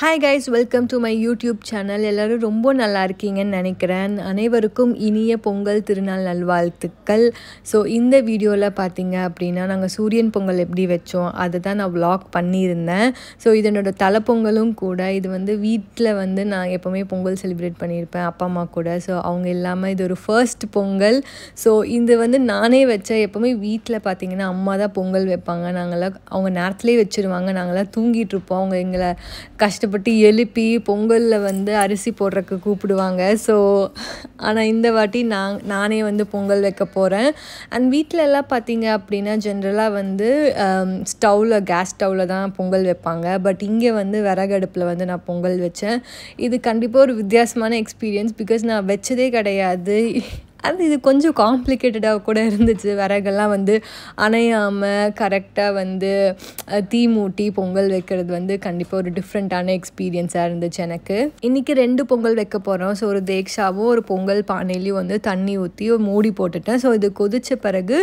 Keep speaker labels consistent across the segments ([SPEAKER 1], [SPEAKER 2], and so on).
[SPEAKER 1] hi guys welcome to my YouTube channel எல்லோரும் ரொம்ப நல்லா இருக்கீங்கன்னு நினைக்கிறேன் அனைவருக்கும் இனிய பொங்கல் திருநாள் நல்வாழ்த்துக்கள் ஸோ இந்த வீடியோவில் பார்த்தீங்க அப்படின்னா நாங்கள் சூரியன் பொங்கல் எப்படி வச்சோம் அதை தான் நான் வ்ளாக் பண்ணியிருந்தேன் ஸோ இதனோட தலைப்பொங்கலும் கூட இது வந்து வீட்டில் வந்து நான் எப்போவுமே பொங்கல் செலிப்ரேட் பண்ணியிருப்பேன் அப்பா அம்மா கூட ஸோ அவங்க இல்லாமல் இது ஒரு ஃபர்ஸ்ட் பொங்கல் ஸோ இது வந்து நானே வச்சேன் எப்போவுமே வீட்டில் பார்த்தீங்கன்னா அம்மா தான் பொங்கல் வைப்பாங்க நாங்களாம் அவங்க நேரத்துலேயே வச்சுருவாங்க நாங்களாம் தூங்கிட்டு இருப்போம் அவங்க எங்களை கஷ்டம் கஷ்டப்பட்டு எழுப்பி பொங்கலில் வந்து அரிசி போடுறக்கு கூப்பிடுவாங்க ஸோ ஆனால் இந்த வாட்டி நான் நானே வந்து பொங்கல் வைக்க போகிறேன் அண்ட் வீட்டிலலாம் பார்த்தீங்க அப்படின்னா ஜென்ரலாக வந்து ஸ்டவ்வில் கேஸ் ஸ்டவ்வில் தான் பொங்கல் வைப்பாங்க பட் இங்கே வந்து விறகடுப்பில் வந்து நான் பொங்கல் வச்சேன் இது கண்டிப்பாக ஒரு வித்தியாசமான எக்ஸ்பீரியன்ஸ் பிகாஸ் நான் வச்சதே கிடையாது அது இது கொஞ்சம் காம்ப்ளிகேட்டடாக கூட இருந்துச்சு விறகெல்லாம் வந்து அணையாமல் கரெக்டாக வந்து தீ மூட்டி பொங்கல் வைக்கிறது வந்து கண்டிப்பாக ஒரு டிஃப்ரெண்ட்டான எக்ஸ்பீரியன்ஸாக இருந்துச்சு எனக்கு இன்றைக்கி ரெண்டு பொங்கல் வைக்க போகிறோம் ஸோ ஒரு தேக்ஷாவும் ஒரு பொங்கல் பானையிலையும் வந்து தண்ணி ஊற்றி மூடி போட்டுட்டேன் ஸோ இது கொதித்த பிறகு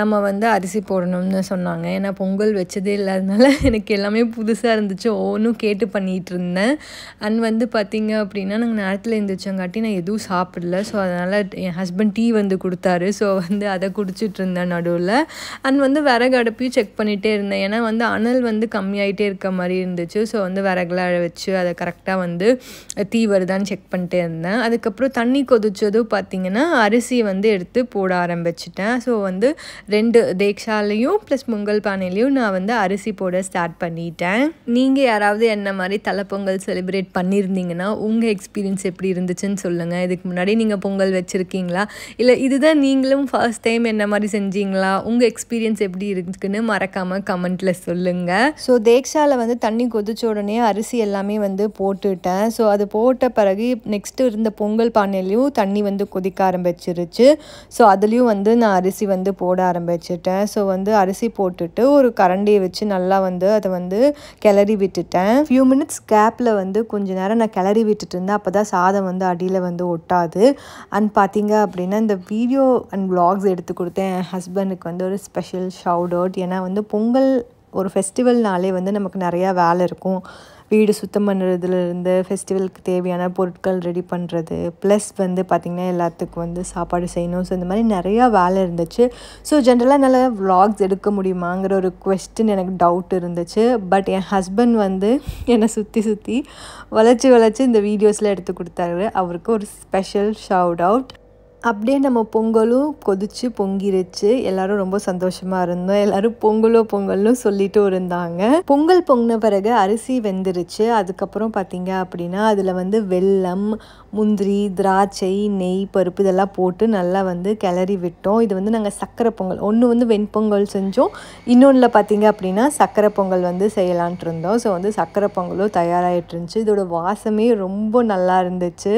[SPEAKER 1] நம்ம வந்து அரிசி போடணும்னு சொன்னாங்க ஏன்னா பொங்கல் வச்சதே இல்லாததுனால எனக்கு எல்லாமே புதுசாக இருந்துச்சு ஒவ்வொன்றும் கேட்டு பண்ணிகிட்டு இருந்தேன் அண்ட் வந்து பார்த்திங்க அப்படின்னா நாங்கள் நேரத்தில் எழுந்திரிச்சங்காட்டி நான் எதுவும் சாப்பிடல ஸோ அதனால் என் ஹஸ்பண்ட் ஹஸ்பண்ட் டீ வந்து கொடுத்தாரு ஸோ வந்து அதை குடிச்சிட்டு இருந்தேன் நடுவில் அண்ட் வந்து விறகு அடுப்பையும் செக் பண்ணிகிட்டே இருந்தேன் ஏன்னா வந்து அனல் வந்து கம்மியாயிட்டே இருக்க மாதிரி இருந்துச்சு ஸோ வந்து விறகுலாம் வச்சு அதை கரெக்டாக வந்து தீ வருதான்னு செக் பண்ணிட்டே இருந்தேன் அதுக்கப்புறம் தண்ணி கொதிச்சதும் பார்த்திங்கன்னா அரிசி வந்து எடுத்து போட ஆரம்பிச்சிட்டேன் ஸோ வந்து ரெண்டு தேக்ஷாலையும் ப்ளஸ் முங்கல் பானையிலையும் நான் வந்து அரிசி போட ஸ்டார்ட் பண்ணிட்டேன் நீங்கள் யாராவது என்ன மாதிரி தலைப்பொங்கல் செலிப்ரேட் பண்ணியிருந்தீங்கன்னா உங்கள் எக்ஸ்பீரியன்ஸ் எப்படி இருந்துச்சுன்னு சொல்லுங்கள் இதுக்கு முன்னாடி நீங்கள் பொங்கல் வச்சுருக்கீங்களா செஞ்சீங்களா இல்லை இதுதான் நீங்களும் ஃபர்ஸ்ட் டைம் என்ன மாதிரி செஞ்சீங்களா உங்கள் எக்ஸ்பீரியன்ஸ் எப்படி இருக்குன்னு மறக்காமல் கமெண்ட்டில் சொல்லுங்கள் ஸோ தேக்ஷாவில் வந்து தண்ணி கொதிச்ச உடனே அரிசி எல்லாமே வந்து போட்டுட்டேன் ஸோ அது போட்ட பிறகு நெக்ஸ்ட்டு இருந்த பொங்கல் பானையிலையும் தண்ணி வந்து கொதிக்க ஆரம்பிச்சிருச்சு ஸோ அதுலேயும் வந்து நான் அரிசி வந்து போட ஆரம்பிச்சிட்டேன் ஸோ வந்து அரிசி போட்டுட்டு ஒரு கரண்டியை வச்சு நல்லா வந்து அதை வந்து கிளறி விட்டுட்டேன் ஃபியூ மினிட்ஸ் கேப்பில் வந்து கொஞ்ச நேரம் நான் கிளறி விட்டுட்டு இருந்தேன் அப்போ தான் சாதம் வந்து அடியில் வந்து ஒட்டாது அண்ட் பார்த்தீங்க அப்படின்னா இந்த வீடியோ அண்ட் வ்ளாக்ஸ் எடுத்து கொடுத்தேன் என் ஹஸ்பண்டுக்கு வந்து ஒரு ஸ்பெஷல் ஷவுட் அவுட் ஏன்னா வந்து பொங்கல் ஒரு ஃபெஸ்டிவல்னாலே வந்து நமக்கு நிறையா வேலை இருக்கும் வீடு சுத்தம் பண்ணுறதுலேருந்து ஃபெஸ்டிவலுக்கு தேவையான பொருட்கள் ரெடி பண்ணுறது ப்ளஸ் வந்து பார்த்திங்கன்னா எல்லாத்துக்கும் வந்து சாப்பாடு செய்யணும் ஸோ இந்த மாதிரி நிறையா வேலை இருந்துச்சு ஸோ ஜென்ரலாக நல்லா விலாக்ஸ் எடுக்க முடியுமாங்கிற ஒரு கொஸ்டின் எனக்கு டவுட் இருந்துச்சு பட் என் ஹஸ்பண்ட் வந்து என்னை சுற்றி சுற்றி வளைச்சி வளைச்சி இந்த வீடியோஸில் எடுத்து கொடுத்தாரு அவருக்கு ஒரு ஸ்பெஷல் ஷவுட் அவுட் அப்படியே நம்ம பொங்கலும் கொதித்து பொங்கிருச்சு எல்லாரும் ரொம்ப சந்தோஷமாக இருந்தோம் எல்லாரும் பொங்கலோ பொங்கல்னு சொல்லிட்டு இருந்தாங்க பொங்கல் பொங்கின பிறகு அரிசி வெந்துருச்சு அதுக்கப்புறம் பார்த்தீங்க அப்படின்னா அதில் வந்து வெல்லம் முந்திரி திராட்சை நெய் பருப்பு இதெல்லாம் போட்டு நல்லா வந்து கிளறி விட்டோம் இது வந்து நாங்கள் சக்கரை பொங்கல் ஒன்று வந்து வெண்பொங்கல் செஞ்சோம் இன்னொன்றில் பார்த்தீங்க அப்படின்னா சக்கரை பொங்கல் வந்து செய்யலான்ட்டு இருந்தோம் ஸோ வந்து சக்கரை பொங்கலும் தயாராகிட்டு இருந்துச்சு இதோட வாசமே ரொம்ப நல்லா இருந்துச்சு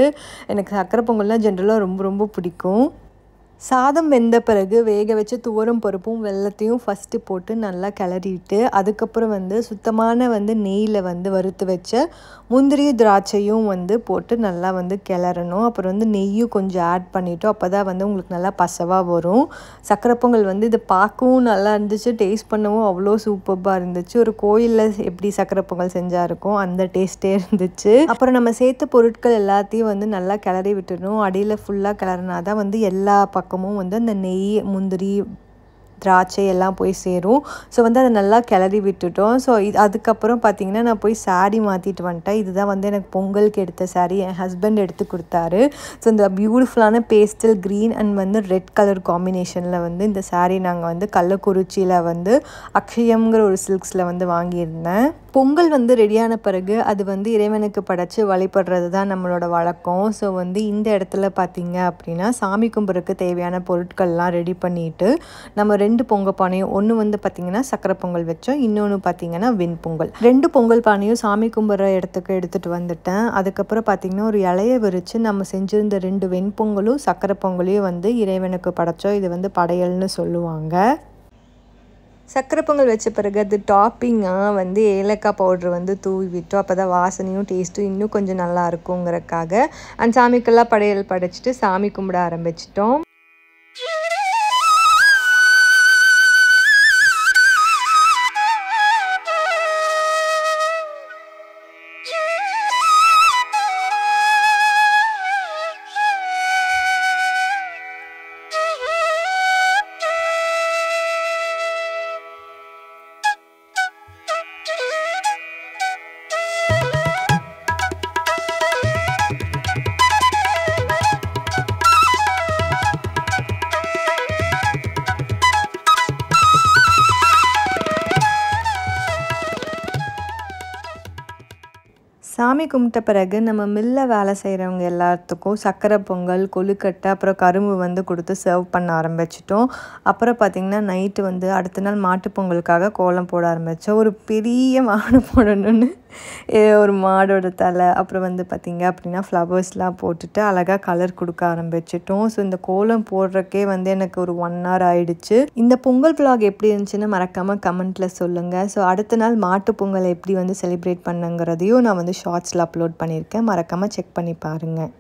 [SPEAKER 1] எனக்கு சக்கரை பொங்கல்னால் ஜென்ரலாக ரொம்ப ரொம்ப பிடிக்கும் இருக்கும் சாதம் வெந்த பிறகு வேக வச்சு துவரம் பருப்பும் வெள்ளத்தையும் ஃபஸ்ட்டு போட்டு நல்லா கிளறிட்டு அதுக்கப்புறம் வந்து சுத்தமான வந்து நெய்யில் வந்து வறுத்து வச்ச முந்திரி திராட்சையும் வந்து போட்டு நல்லா வந்து கிளறணும் அப்புறம் வந்து நெய்யும் கொஞ்சம் ஆட் பண்ணிவிட்டோம் அப்போ தான் வந்து உங்களுக்கு நல்லா பசவாக வரும் சக்கரை பொங்கல் வந்து இதை பார்க்கவும் நல்லா இருந்துச்சு டேஸ்ட் பண்ணவும் அவ்வளோ சூப்பராக இருந்துச்சு ஒரு கோயிலில் எப்படி சக்கரை பொங்கல் செஞ்சால் இருக்கும் அந்த டேஸ்ட்டே இருந்துச்சு அப்புறம் நம்ம சேர்த்த பொருட்கள் எல்லாத்தையும் வந்து நல்லா கிளறி விட்டுடணும் அடியில் ஃபுல்லாக கிளறினா தான் வந்து எல்லா பக்கம் பக்கமும் வந்து அந்த நெய் முந்திரி திராட்சை எல்லாம் போய் சேரும் ஸோ வந்து அதை நல்லா கிளறி விட்டுட்டோம் ஸோ இது அதுக்கப்புறம் பார்த்திங்கன்னா நான் போய் சாரி மாற்றிட்டு வந்துட்டேன் இதுதான் வந்து எனக்கு பொங்கலுக்கு எடுத்த சாரி என் ஹஸ்பண்ட் எடுத்து கொடுத்தாரு ஸோ இந்த பியூட்டிஃபுல்லான பேஸ்டல் க்ரீன் அண்ட் வந்து ரெட் கலர் காம்பினேஷனில் வந்து இந்த சாரி நாங்கள் வந்து கள்ளக்குறிச்சியில் வந்து அக்ஷயம்ங்கிற ஒரு சில்க்ஸில் வந்து வாங்கியிருந்தேன் பொங்கல் வந்து ரெடியான பிறகு அது வந்து இறைவனுக்கு படைச்சி வழிபடுறது தான் நம்மளோட வழக்கம் ஸோ வந்து இந்த இடத்துல பார்த்திங்க அப்படின்னா சாமி கும்புறக்கு தேவையான பொருட்கள்லாம் ரெடி பண்ணிவிட்டு நம்ம ரெண்டு ரெண்டு பொங்கல் பானையும் ஒன்று வந்து பார்த்திங்கன்னா சக்கரை பொங்கல் வச்சோம் இன்னொன்று பார்த்திங்கன்னா வெண் பொங்கல் ரெண்டு பொங்கல் பானையும் சாமி கும்பிட்ற இடத்துக்கு எடுத்துகிட்டு வந்துட்டேன் அதுக்கப்புறம் பார்த்தீங்கன்னா ஒரு இலையை விரித்து நம்ம செஞ்சுருந்த ரெண்டு வெண்பொங்கலும் சக்கரை பொங்கலையும் வந்து இறைவனுக்கு படைச்சோம் இது வந்து படையல்னு சொல்லுவாங்க சக்கரை பொங்கல் வச்ச பிறகு அது டாப்பிங்காக வந்து ஏலக்காய் பவுட்ரு வந்து தூவி விட்டோம் அப்போ தான் வாசனையும் டேஸ்ட்டும் இன்னும் கொஞ்சம் நல்லா இருக்குங்கிறக்காக அந்த சாமிக்கெல்லாம் படையல் படைச்சிட்டு சாமி கும்பிட ஆரம்பிச்சிட்டோம் சாமி கும்பிட்ட பிறகு நம்ம மில்ல வேலை செய்கிறவங்க எல்லாத்துக்கும் சக்கரை பொங்கல் கொழுக்கட்டை அப்புறம் கரும்பு வந்து கொடுத்து சர்வ் பண்ண ஆரம்பிச்சிட்டோம் அப்புறம் பார்த்திங்கன்னா நைட்டு வந்து அடுத்த நாள் மாட்டு பொங்கலுக்காக கோலம் போட ஆரம்பித்தோம் ஒரு பெரிய வானம் போடணும்னு ஒரு மாடோட தலை அப்புறம் வந்து பார்த்திங்க அப்படின்னா ஃப்ளவர்ஸ்லாம் போட்டுட்டு அழகாக கலர் கொடுக்க ஆரம்பிச்சிட்டோம் ஸோ இந்த கோலம் போடுறக்கே வந்து எனக்கு ஒரு ஒன் ஹவர் ஆயிடுச்சு இந்த பொங்கல் விலாக் எப்படி இருந்துச்சுன்னு மறக்காமல் கமெண்ட்டில் சொல்லுங்கள் ஸோ அடுத்த நாள் மாட்டு பொங்கலை எப்படி வந்து செலிப்ரேட் பண்ணுங்கிறதையும் நான் வந்து ஷார்ட்ஸில் அப்லோட் பண்ணியிருக்கேன் மறக்காமல் செக் பண்ணி பாருங்கள்